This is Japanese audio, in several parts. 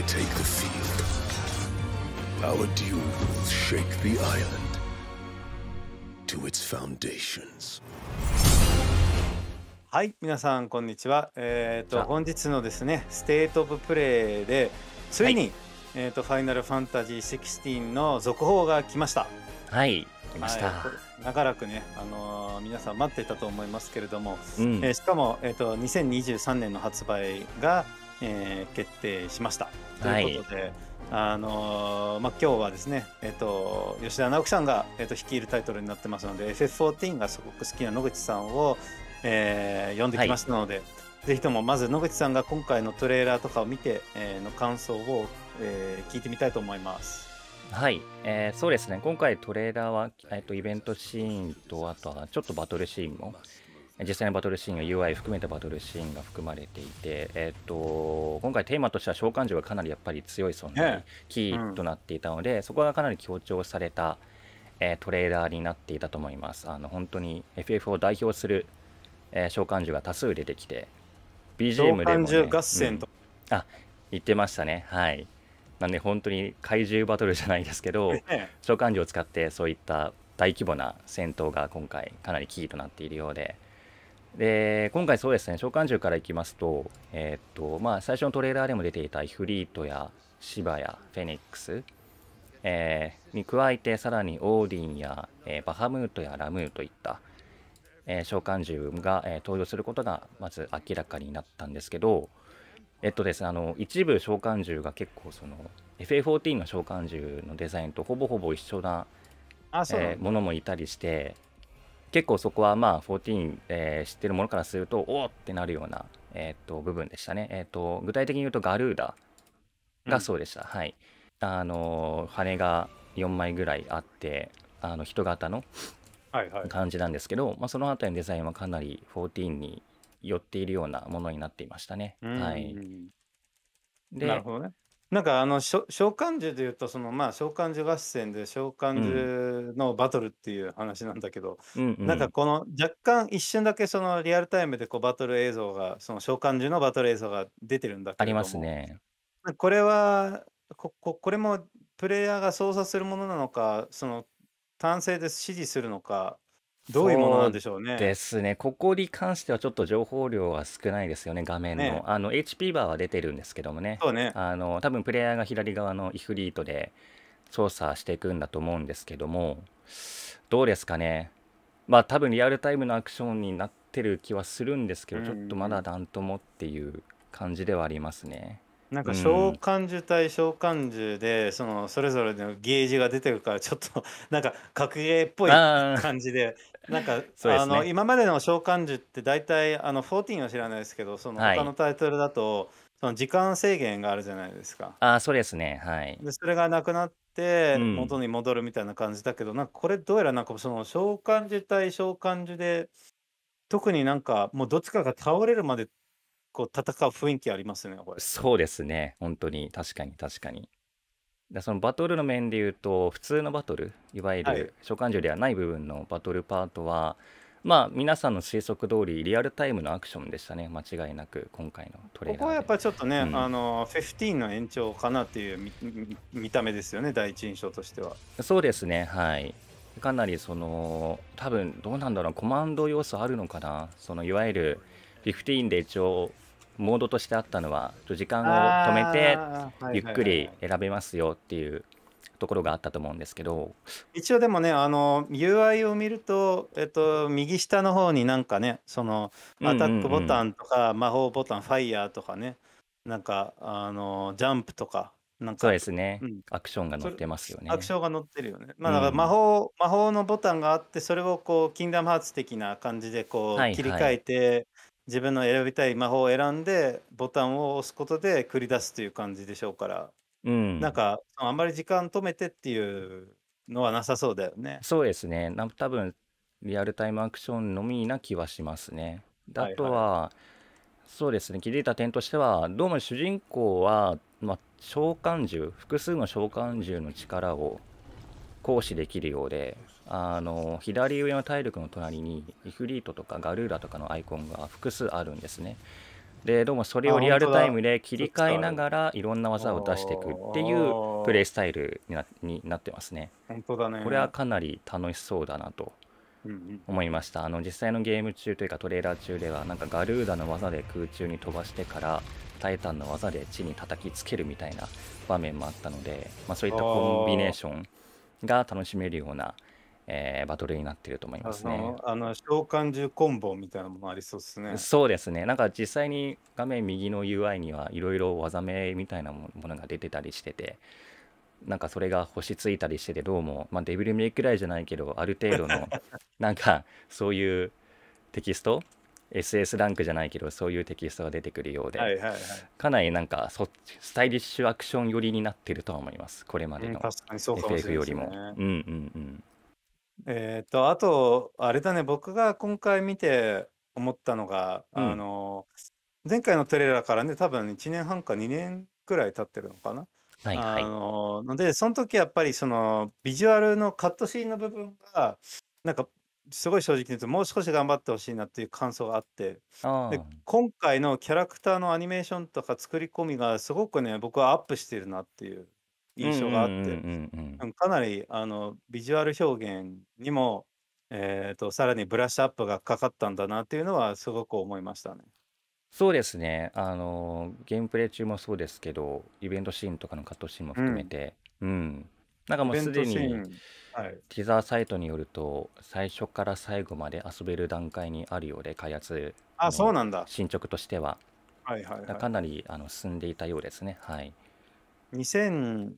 I take the field, our duel will shake the island to its foundations. はい、皆さんこんにちは。えっ、ー、と本日のですね、ステートオブプレイでついに、はい、えっ、ー、とファイナルファンタジー16の続報が来ました。はい、来ました。はい長らくね、あのー、皆さん待ってたと思いますけれども、うん、えー、しかも、えーと、と2023年の発売が、えー、決定しました。ということで、はい、あのー、まあ、今日はですね、えーと、吉田直樹さんが、えーと、率いるタイトルになってますので f f 1 4がすごく好きな野口さんを、えー、読んできましたので、はい、ぜひともまず野口さんが今回のトレーラーとかを見て、えー、の感想を、えー、聞いてみたいと思います。はい、えー、そうですね今回トレーラーは、えーとイベントシーンとあとはちょっとバトルシーンも実際のバトルシーンが UI 含めたバトルシーンが含まれていて、えっ、ー、と、今回テーマとしては召喚獣がかなりやっぱり強い存在、キーとなっていたので、うん、そこがかなり強調された、えー、トレーダーになっていたと思います。あの本当に FF を代表する、えー、召喚獣が多数出てきて、BGM でも、ね、合戦と、うん、あ、言ってましたね。はい。なんで本当に怪獣バトルじゃないですけど、召喚獣を使ってそういった大規模な戦闘が今回かなりキーとなっているようで。で今回そうですね召喚獣からいきますと,、えっとまあ、最初のトレーラーでも出ていたイフリートやシバやフェニックス、えー、に加えてさらにオーディンや、えー、バハムートやラムーといった、えー、召喚獣が、え登場することがまず明らかになったんですけどえっとですねあの一部召喚獣が結構その FA14 の召喚獣のデザインとほぼほぼ一緒なな、えものもいたりして結構そこはまあ14、えー、知ってるものからするとおおってなるような、えー、と部分でしたね、えーと。具体的に言うとガルーダがそうでした。うん、はい。あの羽が4枚ぐらいあってあの人型の感じなんですけど、はいはい、まあ、その辺りのデザインはかなり14に寄っているようなものになっていましたね。はい、なるほどね。なんかあの召喚獣でいうとそのまあ召喚獣合戦で召喚獣のバトルっていう話なんだけど、うんなんかこの若干一瞬だけそのリアルタイムでこうバトル映像がその召喚獣のバトル映像が出てるんだあけりまどすね。これはこここれもプレイヤーが操作するものなのかその単性で指示するのかどういうものなんでしょうね。ですね。ここに関してはちょっと情報量は少ないですよね、画面の。ねあの、HP バーは出てるんですけどもね。そうね。あの、多分プレイヤーが左側のイフリートで操作していくんだと思うんですけども、どうですかね。まあ多分リアルタイムのアクションになってる気はするんですけど、ちょっとまだなんともっていう感じではありますね。なんか召喚獣対召喚獣でそのそれぞれのゲージが出てるからちょっとなんか格ゲーっぽい感じでなんか、あの今までの召喚獣って大体あの14は知らないですけどその他のタイトルだと、その時間制限があるじゃないですか。あそうですねはいでそれがなくなって元に戻るみたいな感じだけど、なんかこれどうやらなんかその召喚獣対召喚獣で特になんかもうどっちかが倒れるまで構戦う雰囲気ありますね、これ。そうですね、本当に、確かに確かに。でそのバトルの面で言うと、普通のバトル、いわゆる召喚獣ではない部分のバトルパートは、まあ、皆さんの推測通りリアルタイムのアクションでしたね、間違いなく今回のトレーラーここはやっぱちょっとね、うん、あの15の延長かなっていう見た目ですよね、第一印象としては。そうですね、はい。かなりその、多分どうなんだろう、コマンド要素あるのかな、そのいわゆる15で一応モードとしてあったのは時間を止めてゆっくり選べますよっていうところがあったと思うんですけど一応でもねあの UI を見ると、えっと、右下の方になんかねそのアタックボタンとか、魔法ボタンファイヤーとかねなんかあのジャンプとかなんかそうですね、うん、アクションが載ってますよねアクションが載ってるよねまあだから魔法、うん、魔法のボタンがあってそれをこうキンダムハーツ的な感じでこう、切り替えて自分の選びたい魔法を選んでボタンを押すことで繰り出すという感じでしょうから、うん、なんかあんまり時間止めてっていうのはなさそうだよね。そうですね。な多分、リアルタイムアクションのみな気はしますね。であはいとはい。そうですね。気づいた点としては、どうも主人公は、まあ、召喚獣、複数の召喚獣の力を行使できるようであの左上の体力の隣にイフリートとかガルーダとかのアイコンが複数あるんですねでどうもそれをリアルタイムで切り替えながらいろんな技を出していくっていうプレイスタイルになになってますね本当だねこれはかなり楽しそうだなと思いましたあの実際のゲーム中というかトレーラー中ではなんかガルーダの技で空中に飛ばしてからタイタンの技で地に叩きつけるみたいな場面もあったので、まあ、そういったコンビネーションが楽しめるような、えー、バトルになってると思いますね。あの召喚獣コンボみたいなものありそうですね。そうですね。なんか実際に画面右の UI にはいろいろ技名みたいなものが出てたりしてて。なんかそれが星ついたりしててどうも、まあ、デビルメイクライじゃないけどある程度の なんかそういうテキスト SS ランクじゃないけどそういうテキストが出てくるようで、はいはいはい、かなりなんかそスタイリッシュアクション寄りになってるとは思いますこれまでの FF よりも。えっ、とあとあれだね僕が今回見て思ったのが、うん、あの前回のトレーラーからね多分1年半か2年くらい経ってるのかな。はいはい、あのでその時やっぱりそのビジュアルのカットシーンの部分がなんかすごい正直に言うと、もう少し頑張ってほしいなっていう感想があって、で、今回のキャラクターのアニメーションとか作り込みがすごくね、僕はアップしているなっていう印象があって、かなりあのビジュアル表現にも、えと、さらにブラッシュアップがかかったんだなっていうのはすごく思いましたね。そうですね。あの、ゲームプレイ中もそうですけど、イベントシーンとかのカットシーンも含めん。て、うん。なんかもうすでにティザーサイトによると、最初から最後まで遊べる段階にあるようで、開発あそうなんだ進捗としては。はいはい、はい、かなりあの進んでいたようですね。はい、2023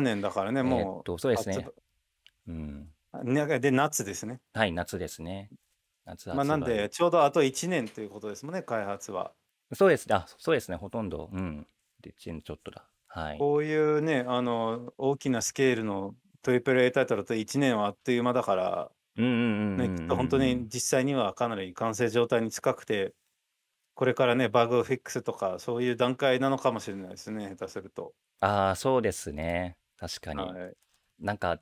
年だからね、もう。えっと、そうですね。うん、で、夏ですね。はい、夏ですね。夏まあなんで、ちょうどあと1年ということですもんね、開発は。そうですね、あそうですね、ほとんど、うん、1年ちょっとだはい、こういうねあの大きなスケールの AAA タイトルと1年はあっという間だから、本当に実際にはかなり完成状態に近くてこれからねバグをフィックスとかそういう段階なのかもしれないですね下手すると。ああそうですね確かに、はい、なんか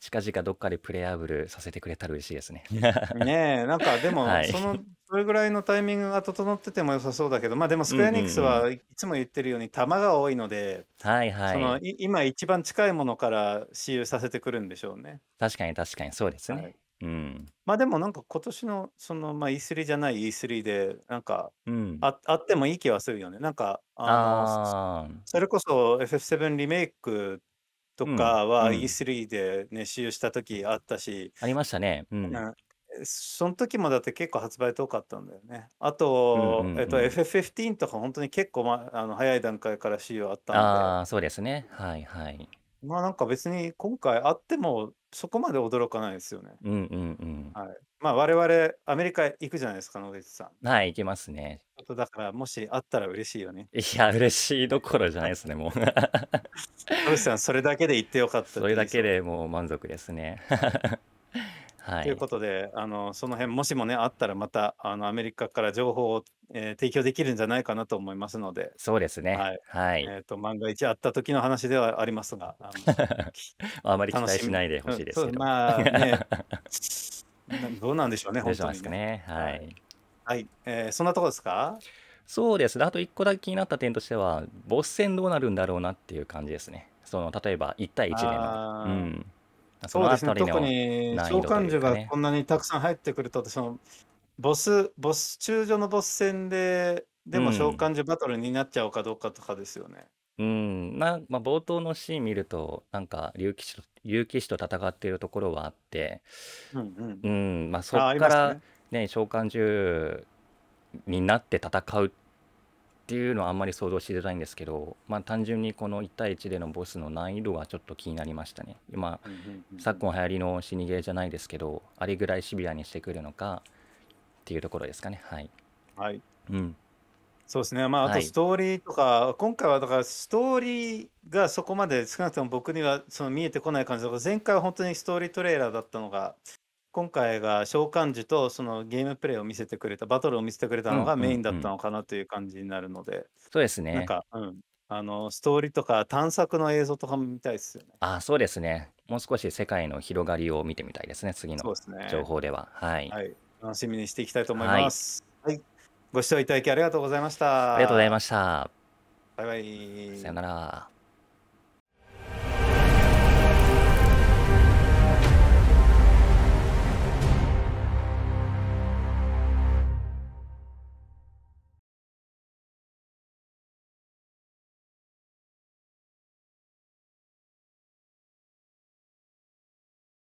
近々どっかでプレイアブルさせてくれたら嬉しいですね。ねえなんかでも、はい、そのそれぐらいのタイミングが整ってても良さそうだけど、まあでもスクエアニックスはいつも言ってるように弾が多いので、はいはそのい。今一番近いものから私有させてくるんでしょうね。確かに確かにそうですはい。ね。うん。まあでもなんか今年のその、まあ、E3 じゃない E3 で、なんかうん。あ、あってもいい気はするよね。なんか、あの、そああ。それこそ FF7 リメイクとかは E3 でね、使用した時あったし、ありましたね。ううんその時もだって結構発売遠かったんだよね。あと、うんうんうんえっと、FF15 とか本当に結構、ま、あの早い段階から資料あったんで。ああ、そうですね。はいはい。まあなんか別に今回あってもそこまで驚かないですよね。うんうんうん。はい、まあ我々アメリカ行くじゃないですか野口さん。はい、行きますね。あとだからもしあったら嬉しいよね。いや、嬉しいどころじゃないですね、もう。野口さん、それだけで行ってよかったそれそだけでもう満足ですね。はい、ということであのその辺もしもねあったらまたあのアメリカから情報を、えー、提供できるんじゃないかなと思いますのでそうですねはい、はい、えーと、万が一あった時の話ではありますがあ あまり期待しないでほしいですけど、うん、まあね どうなんでしょうね本当にね、ね、はい、はいえー、そんなとこですかそうですねあと1個だけ気になった点としてはボス戦どうなるんだろうなっていう感じですねその例えば1対1での、うん、そうですね特に召喚獣がこんなにたくさん入ってくるとそのボスボス中所のボス戦ででも召喚獣バトルになっちゃうかどうかとかですよね。うん、なまあ、冒頭のシーン見るとなんか竜騎士と竜騎士と戦っているところはあって、うんうん、うん、まあ、そこからね、ね召喚獣になって戦うっっていうのはあんまり想像しづらいんですけど、まあ、単純にこの1対1でのボスの難易度はちょっと気になりましたね今、うんうんうん、昨今流行りの死にゲーじゃないですけどあれぐらいシビアにしてくるのかっていうところですかねはい、はい、うんそうですね、まあ、あとストーリーとか、はい、今回はだからストーリーがそこまで少なくとも僕にはその見えてこない感じだから前回は本当にストーリートレーラーだったのが今回が召喚獣とそのゲームプレイを見せてくれた、バトルを見せてくれたのがメインだったのかなという感じになるので、そうですなんか、うん、あの、ストーリーとか探索の映像とかも見たいですよね。あ、そうですね。もう少し世界の広がりを見てみたいですね、次の情報では。はい。はい、楽しみにしていきたいと思います。はい、ご視聴いただきありがとうございましたありがとうございました。バイバイさよなら。